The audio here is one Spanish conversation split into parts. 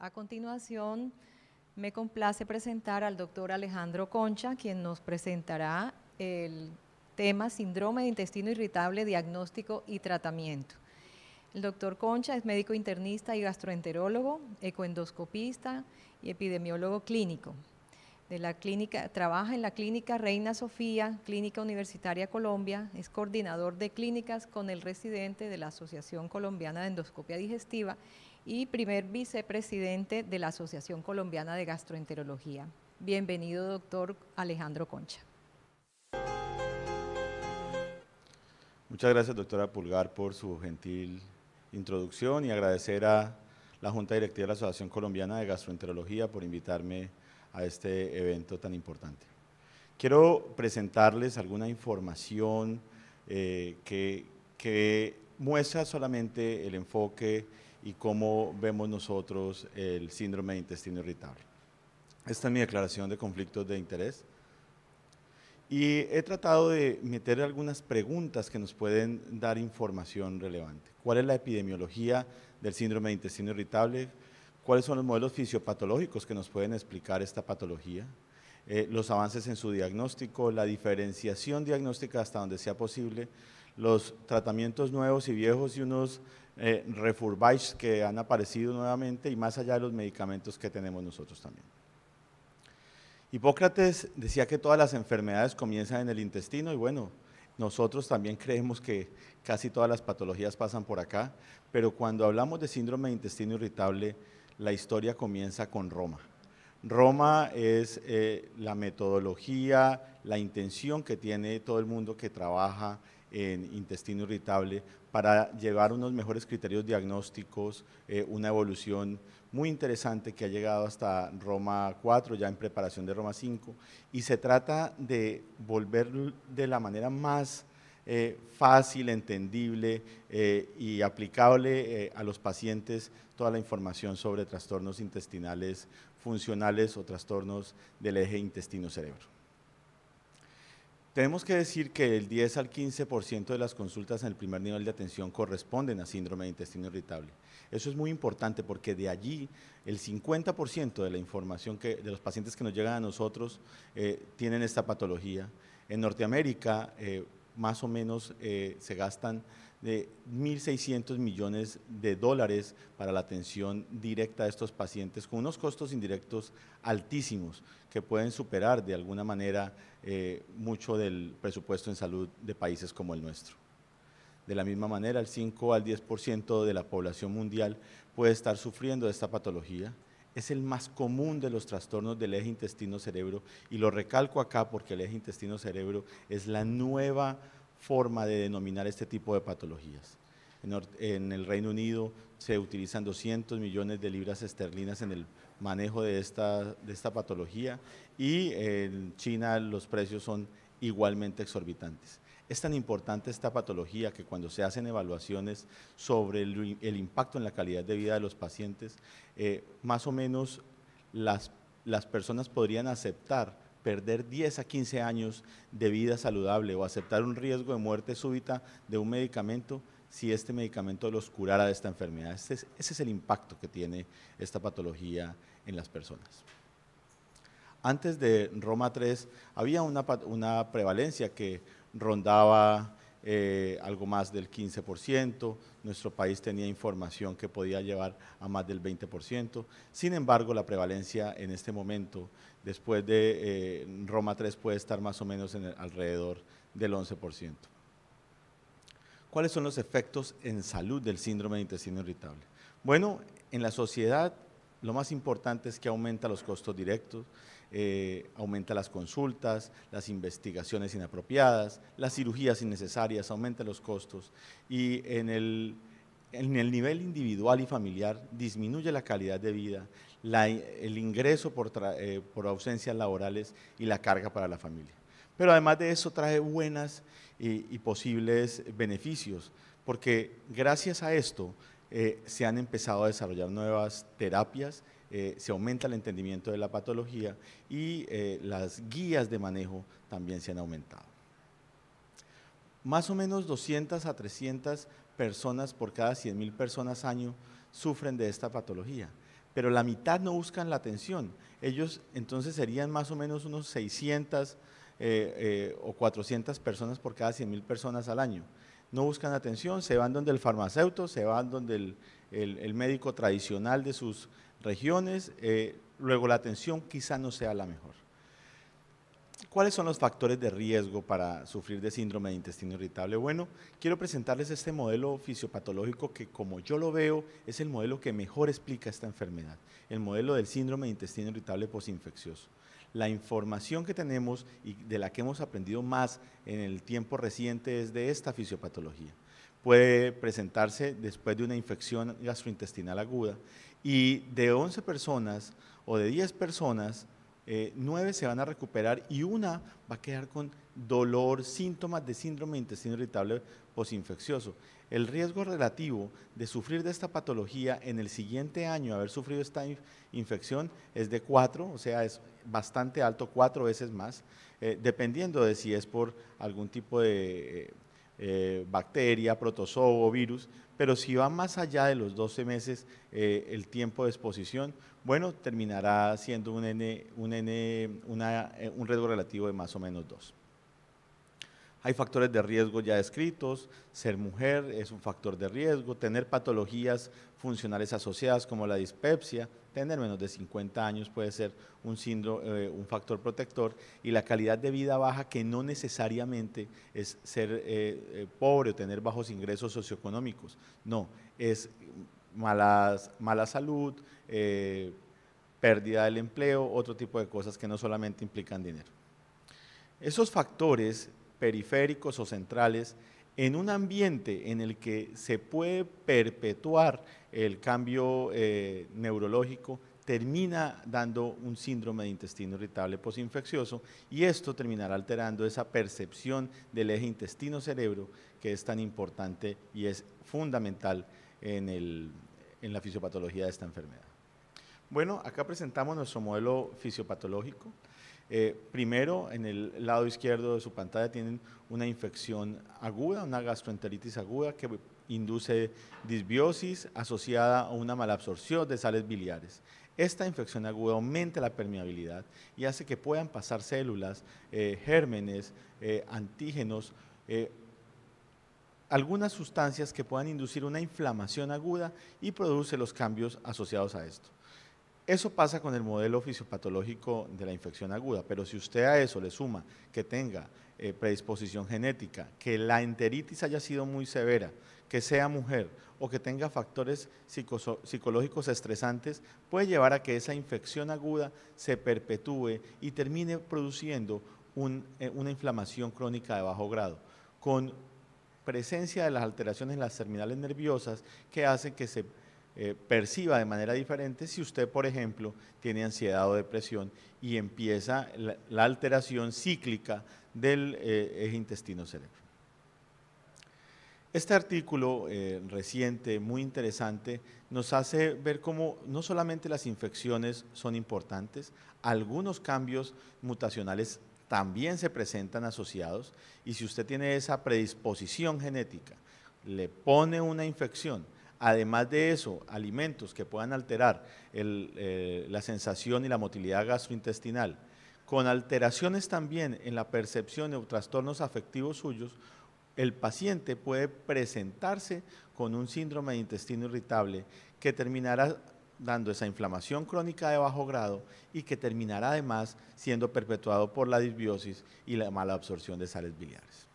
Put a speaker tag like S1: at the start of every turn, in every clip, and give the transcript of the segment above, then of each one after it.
S1: A continuación, me complace presentar al doctor Alejandro Concha, quien nos presentará el tema síndrome de intestino irritable, diagnóstico y tratamiento. El doctor Concha es médico internista y gastroenterólogo, ecoendoscopista y epidemiólogo clínico. De la clínica, trabaja en la clínica Reina Sofía, Clínica Universitaria Colombia, es coordinador de clínicas con el residente de la Asociación Colombiana de Endoscopia Digestiva y primer vicepresidente de la Asociación Colombiana de Gastroenterología. Bienvenido, doctor Alejandro Concha. Muchas gracias, doctora Pulgar, por su gentil introducción y agradecer a la Junta Directiva de la Asociación Colombiana de Gastroenterología por invitarme a este evento tan importante. Quiero presentarles alguna información eh, que, que muestra solamente el enfoque y cómo vemos nosotros el síndrome de intestino irritable. Esta es mi declaración de conflictos de interés. Y he tratado de meter algunas preguntas que nos pueden dar información relevante. ¿Cuál es la epidemiología del síndrome de intestino irritable? ¿Cuáles son los modelos fisiopatológicos que nos pueden explicar esta patología? Eh, los avances en su diagnóstico, la diferenciación diagnóstica hasta donde sea posible, los tratamientos nuevos y viejos y unos eh, que han aparecido nuevamente y más allá de los medicamentos que tenemos nosotros también. Hipócrates decía que todas las enfermedades comienzan en el intestino y bueno, nosotros también creemos que casi todas las patologías pasan por acá, pero cuando hablamos de síndrome de intestino irritable, la historia comienza con Roma. Roma es eh, la metodología, la intención que tiene todo el mundo que trabaja en intestino irritable para llevar unos mejores criterios diagnósticos, eh, una evolución muy interesante que ha llegado hasta Roma 4, ya en preparación de Roma 5, y se trata de volver de la manera más eh, fácil, entendible eh, y aplicable a los pacientes toda la información sobre trastornos intestinales funcionales o trastornos del eje intestino-cerebro. Tenemos que decir que el 10 al 15% de las consultas en el primer nivel de atención corresponden a síndrome de intestino irritable. Eso es muy importante porque de allí el 50% de la información que, de los pacientes que nos llegan a nosotros eh, tienen esta patología. En Norteamérica eh, más o menos eh, se gastan de 1.600 millones de dólares para la atención directa a estos pacientes, con unos costos indirectos altísimos que pueden superar de alguna manera eh, mucho del presupuesto en salud de países como el nuestro. De la misma manera, el 5 al 10% de la población mundial puede estar sufriendo de esta patología. Es el más común de los trastornos del eje intestino-cerebro y lo recalco acá porque el eje intestino-cerebro es la nueva forma de denominar este tipo de patologías. En, el Reino Unido se utilizan 200 millones de libras esterlinas en el manejo de esta, de esta patología y en China los precios son igualmente exorbitantes. Es tan importante esta patología que cuando se hacen evaluaciones sobre el, impacto en la calidad de vida de los pacientes, eh, más o menos las personas podrían aceptar perder 10 a 15 años de vida saludable o aceptar un riesgo de muerte súbita de un medicamento si este medicamento los curara de esta enfermedad. Este ese es el impacto que tiene esta patología en las personas. Antes de Roma 3 había una prevalencia que rondaba eh, algo más del 15%, nuestro país tenía información que podía llevar a más del 20%, sin embargo la prevalencia en este momento, después de eh, Roma 3, puede estar más o menos en alrededor del 11%. ¿Cuáles son los efectos en salud del síndrome de intestino irritable? Bueno, en la sociedad lo más importante es que aumenta los costos directos, eh, aumenta las consultas, las investigaciones inapropiadas, las cirugías innecesarias, aumenta los costos y en el, nivel individual y familiar disminuye la calidad de vida, el ingreso eh, por, ausencias laborales y la carga para la familia. Pero además de eso trae buenas y, posibles beneficios, porque gracias a esto eh, se han empezado a desarrollar nuevas terapias eh, se aumenta el entendimiento de la patología y eh, las guías de manejo también se han aumentado. Más o menos 200 a 300 personas por cada 100.000 personas año sufren de esta patología, pero la mitad no buscan la atención. Ellos entonces serían más o menos unos 600 eh, o 400 personas por cada 100.000 personas al año no buscan atención, se van donde el farmacéutico, se van donde el médico tradicional de sus regiones, eh, luego la atención quizá no sea la mejor. ¿Cuáles son los factores de riesgo para sufrir de síndrome de intestino irritable? Bueno, quiero presentarles este modelo fisiopatológico que como yo lo veo es el modelo que mejor explica esta enfermedad, el modelo del síndrome de intestino irritable posinfeccioso. La información que tenemos y de la que hemos aprendido más en el tiempo reciente es de esta fisiopatología puede presentarse después de una infección gastrointestinal aguda y de 11 personas o de 10 personas, eh, 9 se van a recuperar y una va a quedar con dolor, síntomas de síndrome de intestino irritable posinfeccioso. El riesgo relativo de sufrir de esta patología en el siguiente año, haber sufrido esta infección, es de 4, o sea, es bastante alto, 4 veces más, eh, dependiendo de si es por algún tipo de eh, eh, bacteria, protozoo, virus, pero si va más allá de los 12 meses eh, el tiempo de exposición, bueno, terminará siendo un, N, un eh, riesgo relativo de más o menos 2. Hay factores de riesgo ya descritos, ser mujer es un factor de riesgo, tener patologías funcionales asociadas como la dispepsia, tener menos de 50 años puede ser eh, un, factor protector y la calidad de vida baja que no necesariamente es ser eh, eh, pobre o tener bajos ingresos socioeconómicos, no, es malas, mala salud, pérdida del empleo, otro tipo de cosas que no solamente implican dinero. Esos factores periféricos o centrales en un ambiente en el que se puede perpetuar el cambio eh, neurológico termina dando un síndrome de intestino irritable posinfeccioso y esto terminará alterando esa percepción del eje intestino-cerebro que es tan importante y es fundamental en, la fisiopatología de esta enfermedad. Bueno, acá presentamos nuestro modelo fisiopatológico. Eh, primero, en el lado izquierdo de su pantalla tienen una infección aguda, una gastroenteritis aguda que induce disbiosis asociada a una malabsorción de sales biliares. Esta infección aguda aumenta la permeabilidad y hace que puedan pasar células, eh, gérmenes, eh, antígenos, eh, algunas sustancias que puedan inducir una inflamación aguda y produce los cambios asociados a esto. Eso pasa con el modelo fisiopatológico de la infección aguda, pero si usted a eso le suma que tenga eh, predisposición genética, que la enteritis haya sido muy severa, que sea mujer o que tenga factores psicológicos estresantes, puede llevar a que esa infección aguda se perpetúe y termine produciendo eh, una inflamación crónica de bajo grado, con presencia de las alteraciones en las terminales nerviosas que hacen que se eh, perciba de manera diferente si usted, por ejemplo, tiene ansiedad o depresión y empieza la alteración cíclica del eh, eje intestino-cerebro. Este artículo eh, reciente, muy interesante, nos hace ver cómo no solamente las infecciones son importantes, algunos cambios mutacionales también se presentan asociados y si usted tiene esa predisposición genética, le pone una infección, además de eso, alimentos que puedan alterar eh, la sensación y la motilidad gastrointestinal, con alteraciones también en la percepción o trastornos afectivos suyos, el paciente puede presentarse con un síndrome de intestino irritable que terminará dando esa inflamación crónica de bajo grado y que terminará además siendo perpetuado por la disbiosis y la mala absorción de sales biliares.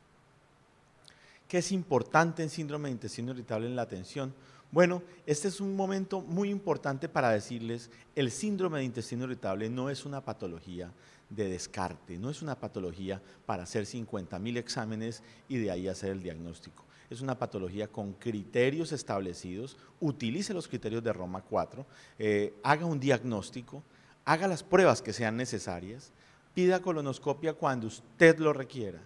S1: ¿Qué es importante en síndrome de intestino irritable en la atención? Bueno, este es un momento muy importante para decirles, el síndrome de intestino irritable no es una patología, de descarte, no es una patología para hacer 50.000 exámenes y de ahí hacer el diagnóstico. Es una patología con criterios establecidos, utilice los criterios de Roma 4, eh, haga un diagnóstico, haga las pruebas que sean necesarias, pida colonoscopia cuando usted lo requiera,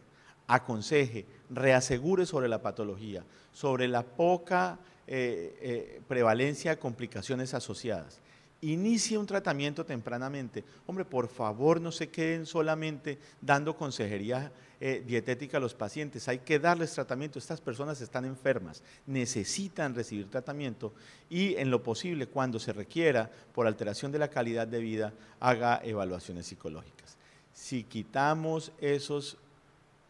S1: aconseje, reasegure sobre la patología, sobre la poca eh, eh, prevalencia de complicaciones asociadas inicie un tratamiento tempranamente. Hombre, por favor, no se queden solamente dando consejería eh, dietética a los pacientes, hay que darles tratamiento. Estas personas están enfermas, necesitan recibir tratamiento y en lo posible, cuando se requiera, por alteración de la calidad de vida, haga evaluaciones psicológicas. Si quitamos esos,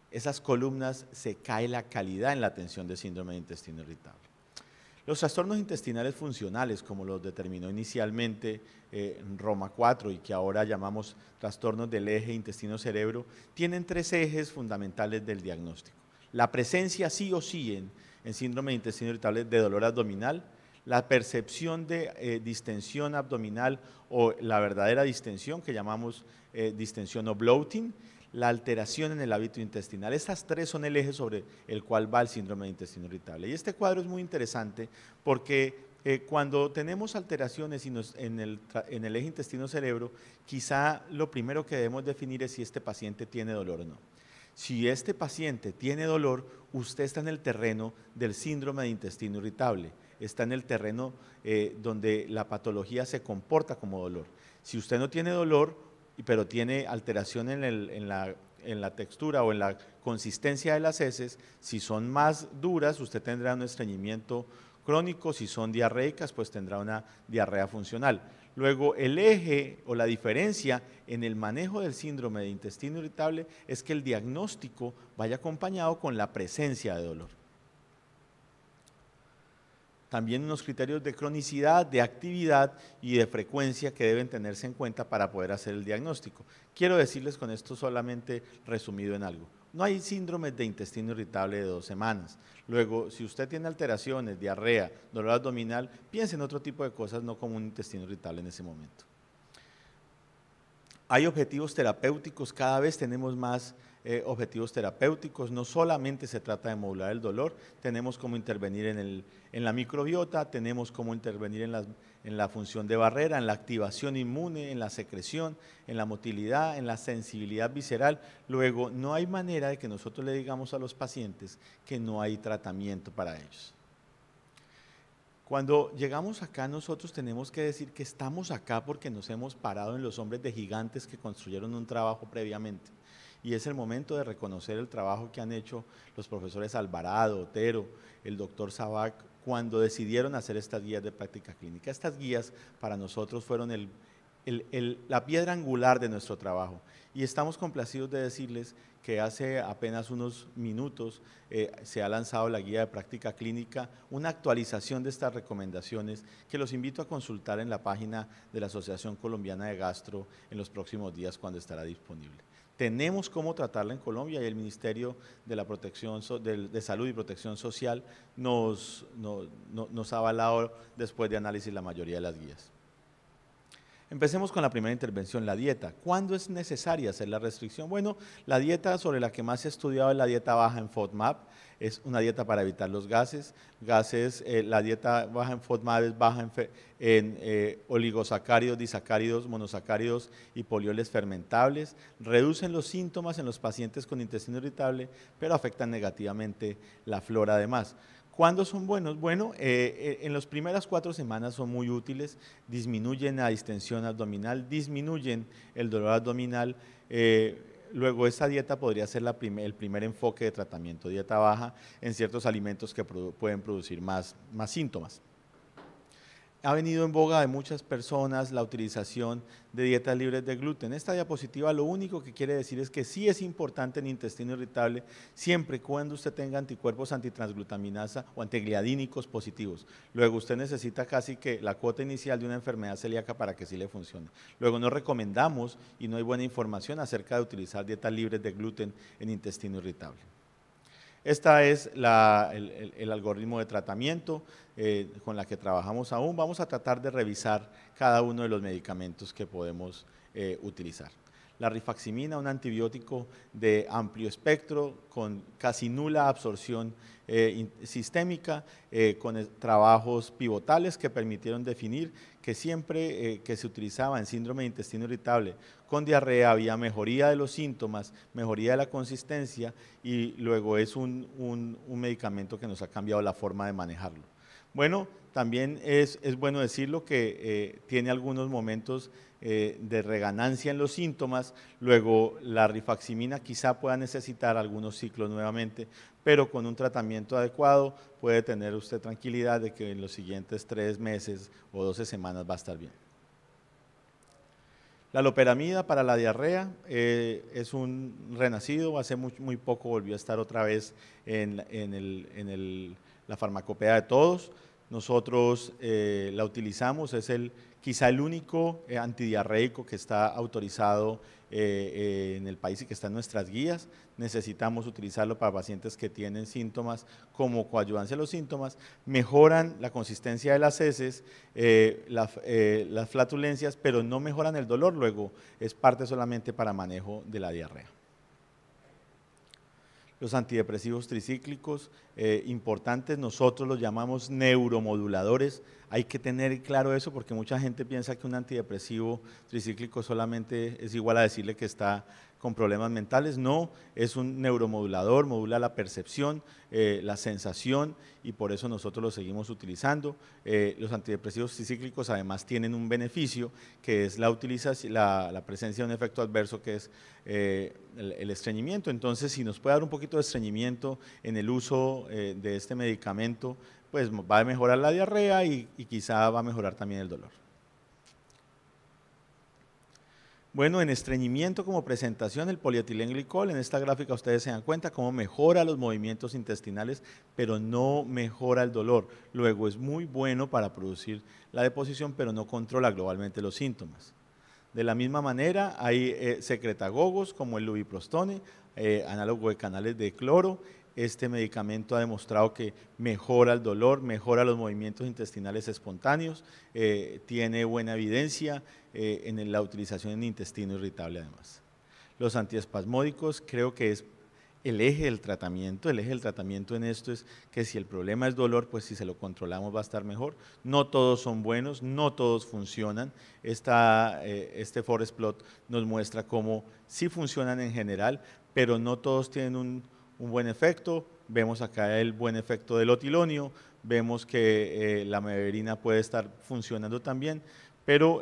S1: esas columnas, se cae la calidad en la atención de síndrome de intestino irritable. Los trastornos intestinales funcionales, como los determinó inicialmente eh, Roma 4 y que ahora llamamos trastornos del eje intestino-cerebro, tienen tres ejes fundamentales del diagnóstico. La presencia sí o sí en, síndrome de intestino irritable de dolor abdominal, la percepción de eh, distensión abdominal o la verdadera distensión que llamamos eh, distensión o bloating, la alteración en el hábito intestinal. Estas tres son el eje sobre el cual va el síndrome de intestino irritable. Y este cuadro es muy interesante porque eh, cuando tenemos alteraciones en el, eje intestino-cerebro, quizá lo primero que debemos definir es si este paciente tiene dolor o no. Si este paciente tiene dolor, usted está en el terreno del síndrome de intestino irritable, está en el terreno eh, donde la patología se comporta como dolor. Si usted no tiene dolor, pero tiene alteración en, la, la, textura o en la consistencia de las heces, si son más duras, usted tendrá un estreñimiento crónico, si son diarreicas, pues tendrá una diarrea funcional. Luego, el eje o la diferencia en el manejo del síndrome de intestino irritable es que el diagnóstico vaya acompañado con la presencia de dolor también unos criterios de cronicidad, de actividad y de frecuencia que deben tenerse en cuenta para poder hacer el diagnóstico. Quiero decirles con esto solamente resumido en algo. No hay síndrome de intestino irritable de dos semanas. Luego, si usted tiene alteraciones, diarrea, dolor abdominal, piense en otro tipo de cosas, no como un intestino irritable en ese momento. Hay objetivos terapéuticos, cada vez tenemos más eh, objetivos terapéuticos. No solamente se trata de modular el dolor, tenemos como intervenir en, el, en la microbiota, tenemos cómo intervenir en en la función de barrera, en la activación inmune, en la secreción, en la motilidad, en la sensibilidad visceral. Luego, no hay manera de que nosotros le digamos a los pacientes que no hay tratamiento para ellos. Cuando llegamos acá nosotros tenemos que decir que estamos acá porque nos hemos parado en los hombres de gigantes que construyeron un trabajo previamente y es el momento de reconocer el trabajo que han hecho los profesores Alvarado, Otero, el doctor Sabac, cuando decidieron hacer estas guías de práctica clínica. Estas guías para nosotros fueron la piedra angular de nuestro trabajo y estamos complacidos de decirles que hace apenas unos minutos eh, se ha lanzado la guía de práctica clínica, una actualización de estas recomendaciones que los invito a consultar en la página de la Asociación Colombiana de Gastro en los próximos días cuando estará disponible tenemos cómo tratarla en Colombia y el Ministerio de, la Protección de, Salud y Protección Social nos, nos ha avalado después de análisis la mayoría de las guías. Empecemos con la primera intervención, la dieta. ¿Cuándo es necesaria hacer la restricción? Bueno, la dieta sobre la que más se ha estudiado es la dieta baja en FODMAP, es una dieta para evitar los gases. Gases, eh, la dieta baja en FODMAPs, baja en, eh, oligosacáridos, disacáridos, monosacáridos y polioles fermentables, reducen los síntomas en los pacientes con intestino irritable, pero afectan negativamente la flora además. ¿Cuándo son buenos? Bueno, eh, en las primeras cuatro semanas son muy útiles, disminuyen la distensión abdominal, disminuyen el dolor abdominal, Luego, esa dieta podría ser el primer enfoque de tratamiento, dieta baja en ciertos alimentos que pueden producir más síntomas ha venido en boga de muchas personas la utilización de dietas libres de gluten. Esta diapositiva lo único que quiere decir es que sí es importante en intestino irritable siempre y cuando usted tenga anticuerpos antitransglutaminasa o antigliadínicos positivos. Luego usted necesita casi que la cuota inicial de una enfermedad celíaca para que sí le funcione. Luego no recomendamos y no hay buena información acerca de utilizar dietas libres de gluten en intestino irritable. Esta es el, algoritmo de tratamiento eh, con la que trabajamos aún. Vamos a tratar de revisar cada uno de los medicamentos que podemos eh, utilizar la rifaximina, un antibiótico de amplio espectro, con casi nula absorción eh, sistémica, eh, con trabajos pivotales que permitieron definir que siempre eh, que se utilizaba en síndrome de intestino irritable con diarrea había mejoría de los síntomas, mejoría de la consistencia y luego es un medicamento que nos ha cambiado la forma de manejarlo. Bueno, también es, bueno decirlo que eh, tiene algunos momentos eh, de reganancia en los síntomas, luego la rifaximina quizá pueda necesitar algunos ciclos nuevamente, pero con un tratamiento adecuado puede tener usted tranquilidad de que en los siguientes tres meses o 12 semanas va a estar bien. La loperamida para la diarrea eh, es un renacido, hace muy, poco volvió a estar otra vez en el la farmacopea de todos. Nosotros eh, la utilizamos, es el, quizá el único eh, antidiarreico que está autorizado eh, en el país y que está en nuestras guías. Necesitamos utilizarlo para pacientes que tienen síntomas como coayudancia a los síntomas, mejoran la consistencia de las heces, las flatulencias, pero no mejoran el dolor, luego es parte solamente para manejo de la diarrea los antidepresivos tricíclicos, eh, importantes, nosotros los llamamos neuromoduladores. Hay que tener claro eso porque mucha gente piensa que un antidepresivo tricíclico solamente es igual a decirle que está con problemas mentales, no, es un neuromodulador, modula la percepción, eh, la sensación y por eso nosotros lo seguimos utilizando. Eh, los antidepresivos cíclicos además tienen un beneficio que es la, utilización, la, presencia de un efecto adverso que es eh, el, estreñimiento. Entonces, si nos puede dar un poquito de estreñimiento en el uso de este medicamento, pues va a mejorar la diarrea y quizá va a mejorar también el dolor. Bueno, en estreñimiento como presentación, el polietilenglicol, en esta gráfica ustedes se dan cuenta cómo mejora los movimientos intestinales, pero no mejora el dolor. Luego es muy bueno para producir la deposición, pero no controla globalmente los síntomas. De la misma manera, hay eh, secretagogos como el lubiprostone, eh, análogo de canales de cloro. Este medicamento ha demostrado que mejora el dolor, mejora los movimientos intestinales espontáneos, eh, tiene buena evidencia, eh, en la utilización en intestino irritable además. Los antiespasmódicos creo que es el eje del tratamiento. El eje del tratamiento en esto es que si el problema es dolor, pues si se lo controlamos va a estar mejor. No todos son buenos, no todos funcionan. Esta, eh, este forest plot nos muestra cómo sí funcionan en general, pero no todos tienen un, buen efecto. Vemos acá el buen efecto del otilonio, vemos que eh, la meverina puede estar funcionando también, pero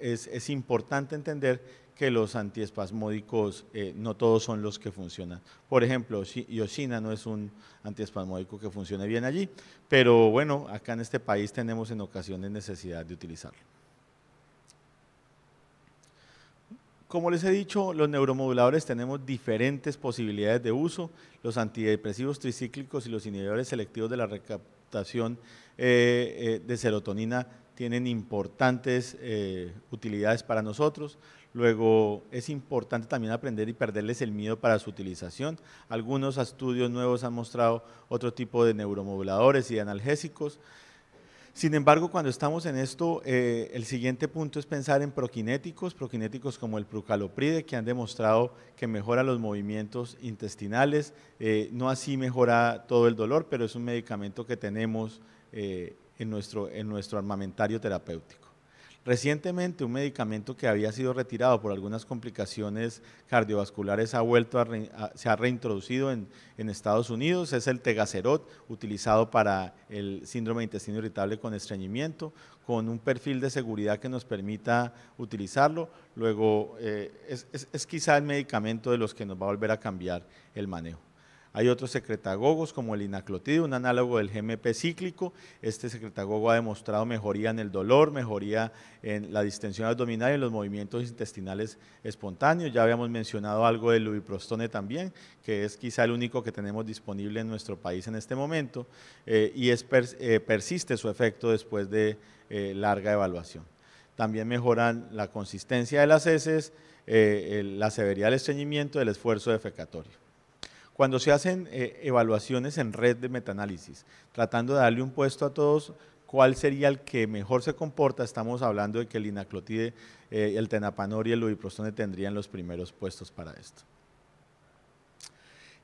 S1: es, importante entender que los antiespasmódicos eh, no todos son los que funcionan. Por ejemplo, Yoshina no es un antiespasmódico que funcione bien allí, pero bueno, acá en este país tenemos en ocasiones necesidad de utilizarlo. Como les he dicho, los neuromoduladores tenemos diferentes posibilidades de uso. Los antidepresivos tricíclicos y los inhibidores selectivos de la recaptación eh, eh, de serotonina tienen importantes eh, utilidades para nosotros. Luego es importante también aprender y perderles el miedo para su utilización. Algunos estudios nuevos han mostrado otro tipo de neuromoduladores y analgésicos. Sin embargo, cuando estamos en esto, eh, el siguiente punto es pensar en prokinéticos, prokinéticos como el prucalopride, que han demostrado que mejora los movimientos intestinales. Eh, no así mejora todo el dolor, pero es un medicamento que tenemos en nuestro, en nuestro armamentario terapéutico. Recientemente un medicamento que había sido retirado por algunas complicaciones cardiovasculares ha vuelto se ha reintroducido en, Estados Unidos, es el tegacerot, utilizado para el síndrome de intestino irritable con estreñimiento, con un perfil de seguridad que nos permita utilizarlo. Luego, eh, es quizá el medicamento de los que nos va a volver a cambiar el manejo. Hay otros secretagogos como el inaclotido, un análogo del GMP cíclico. Este secretagogo ha demostrado mejoría en el dolor, mejoría en la distensión abdominal y en los movimientos intestinales espontáneos. Ya habíamos mencionado algo del lubiprostone también, que es quizá el único que tenemos disponible en nuestro país en este momento eh, y eh, persiste su efecto después de eh, larga evaluación. También mejoran la consistencia de las heces, la severidad del estreñimiento, el esfuerzo defecatorio. Cuando se hacen eh, evaluaciones en red de metanálisis, tratando de darle un puesto a todos, ¿cuál sería el que mejor se comporta? Estamos hablando de que el inaclotide, eh, el tenapanor y el lubiprostone tendrían los primeros puestos para esto.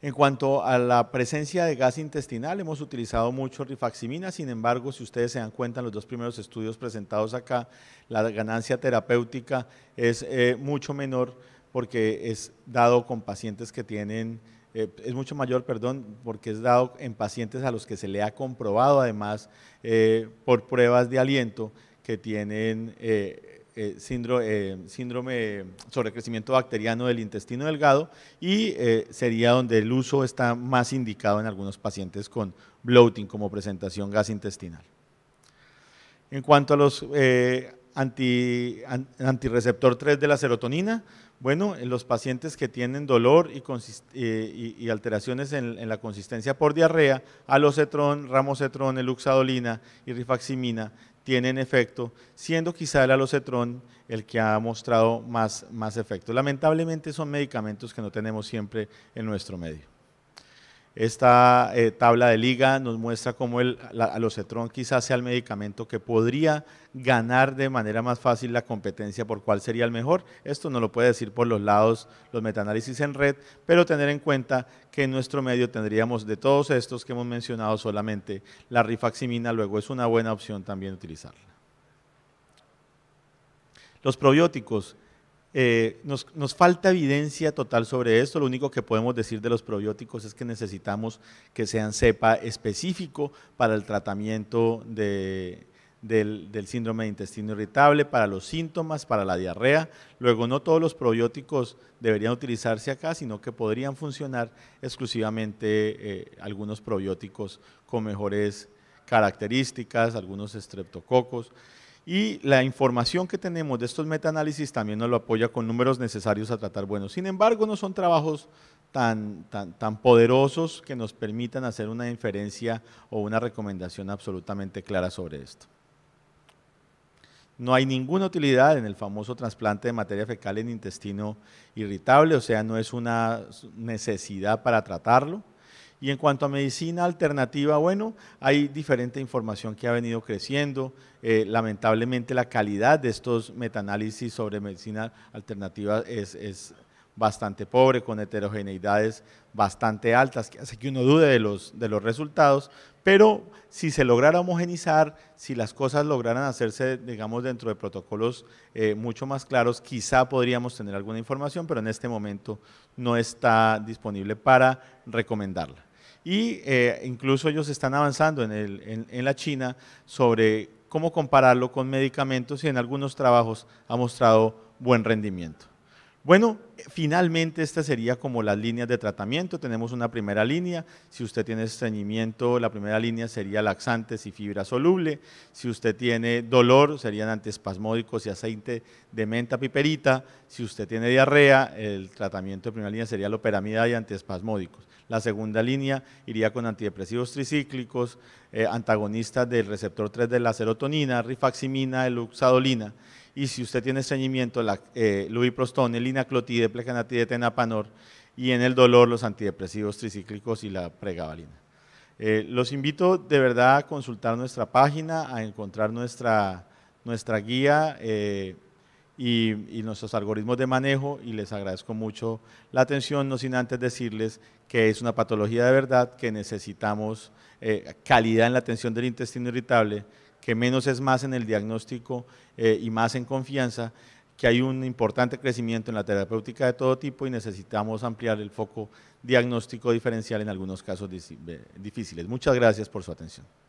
S1: En cuanto a la presencia de gas intestinal, hemos utilizado mucho rifaximina, sin embargo, si ustedes se dan cuenta en los dos primeros estudios presentados acá, la ganancia terapéutica es eh, mucho menor porque es dado con pacientes que tienen eh, es mucho mayor, perdón, porque es dado en pacientes a los que se le ha comprobado además eh, por pruebas de aliento que tienen eh, síndrome, sobre crecimiento bacteriano del intestino delgado y sería donde el uso está más indicado en algunos pacientes con bloating como presentación gas intestinal. En cuanto a los anti, 3 de la serotonina, bueno, en los pacientes que tienen dolor y, eh, alteraciones en, la consistencia por diarrea, alocetrón, ramocetrón, eluxadolina y rifaximina tienen efecto, siendo quizá el alocetrón el que ha mostrado más efecto. Lamentablemente son medicamentos que no tenemos siempre en nuestro medio. Esta eh, tabla de liga nos muestra cómo el alocetrón quizás sea el medicamento que podría ganar de manera más fácil la competencia por cuál sería el mejor. Esto no lo puede decir por los lados los metaanálisis en red, pero tener en cuenta que en nuestro medio tendríamos de todos estos que hemos mencionado solamente la rifaximina, luego es una buena opción también utilizarla. Los probióticos eh, nos, falta evidencia total sobre esto. Lo único que podemos decir de los probióticos es que necesitamos que sean cepa específico para el tratamiento del, síndrome de intestino irritable, para los síntomas, para la diarrea. Luego, no todos los probióticos deberían utilizarse acá, sino que podrían funcionar exclusivamente eh, algunos probióticos con mejores características, algunos estreptococos. Y la información que tenemos de estos metaanálisis también nos lo apoya con números necesarios a tratar bueno. Sin embargo, no son trabajos tan, tan poderosos que nos permitan hacer una inferencia o una recomendación absolutamente clara sobre esto. No hay ninguna utilidad en el famoso trasplante de materia fecal en intestino irritable, o sea, no es una necesidad para tratarlo. Y en cuanto a medicina alternativa, bueno, hay diferente información que ha venido creciendo. Eh, lamentablemente la calidad de estos metaanálisis sobre medicina alternativa es, bastante pobre, con heterogeneidades bastante altas, que hace que uno dude de los, resultados. Pero si se lograra homogenizar, si las cosas lograran hacerse, digamos, dentro de protocolos eh, mucho más claros, quizá podríamos tener alguna información, pero en este momento no está disponible para recomendarla. Y eh, incluso ellos están avanzando en, en, la China sobre cómo compararlo con medicamentos y en algunos trabajos ha mostrado buen rendimiento. Bueno, finalmente esta sería como las líneas de tratamiento. Tenemos una primera línea. Si usted tiene estreñimiento, la primera línea sería laxantes y fibra soluble. Si usted tiene dolor, serían antiespasmódicos y aceite de menta piperita. Si usted tiene diarrea, el tratamiento de primera línea sería loperamida y antiespasmódicos. La segunda línea iría con antidepresivos tricíclicos, eh, antagonistas del receptor 3 de la serotonina, rifaximina, eluxadolina. Y si usted tiene estreñimiento, la, eh, lubiprostone, linaclotide, plecanatide, tenapanor. Y en el dolor, los antidepresivos tricíclicos y la pregabalina. Eh, los invito de verdad a consultar nuestra página, a encontrar nuestra, nuestra guía. Eh, y, nuestros algoritmos de manejo y les agradezco mucho la atención, no sin antes decirles que es una patología de verdad, que necesitamos eh, calidad en la atención del intestino irritable, que menos es más en el diagnóstico eh, y más en confianza, que hay un importante crecimiento en la terapéutica de todo tipo y necesitamos ampliar el foco diagnóstico diferencial en algunos casos difíciles. Muchas gracias por su atención.